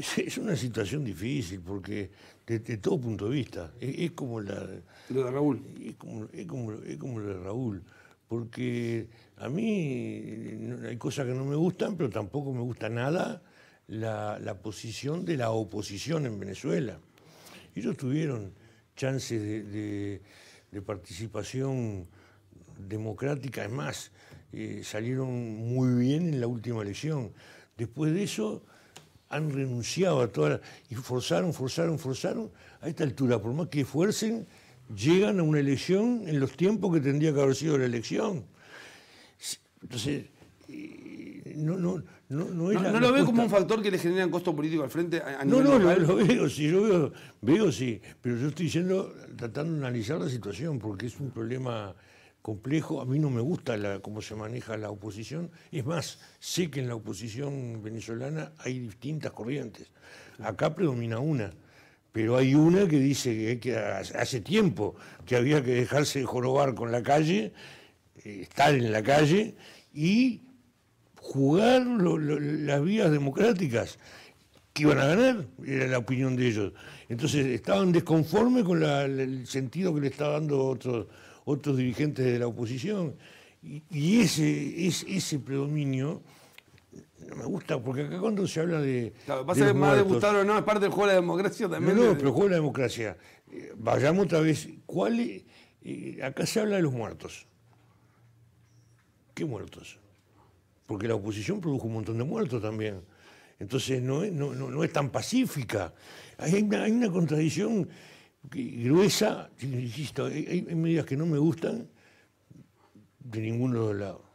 es, una situación difícil porque desde todo punto de vista, es, como la... de Raúl. Es como, es como, de Raúl, porque a mí hay cosas que no me gustan, pero tampoco me gusta nada la, la posición de la oposición en Venezuela. Ellos tuvieron chances de, de, participación democrática, es más, eh, salieron muy bien en la última elección. Después de eso han renunciado a todas y forzaron, forzaron, forzaron. A esta altura, por más que fuercen, llegan a una elección en los tiempos que tendría que haber sido la elección. Entonces, eh, no, no, no, no, es no, no lo veo como un factor que le un costo político al frente. no, no, lo, lo, veo, sí, yo veo, veo, sí. Pero yo estoy diciendo, tratando de analizar la situación, porque es un problema complejo. A mí no me gusta cómo se maneja la oposición. Es más, sé que en la oposición venezolana hay distintas corrientes. Acá predomina una. Pero hay una que dice que, hace tiempo que había que dejarse jorobar con la calle, eh, estar en la calle y jugar las vías democráticas que iban a ganar, era la opinión de ellos. Entonces estaban desconformes con el sentido que le está dando otros otros dirigentes de la oposición. Y, ese, ese predominio no me gusta, porque acá cuando se habla de. ¿Va a ser más de o no, es parte del juego de la democracia también. No, pero el juego de la democracia. Eh, vayamos otra vez. ¿Cuál eh, acá se habla de los muertos. ¿Qué muertos? Porque la oposición produjo un montón de muertos también. Entonces no es, no, es tan pacífica. Hay hay una contradicción gruesa, insisto, hay, hay medidas que no me gustan de ninguno de los lados.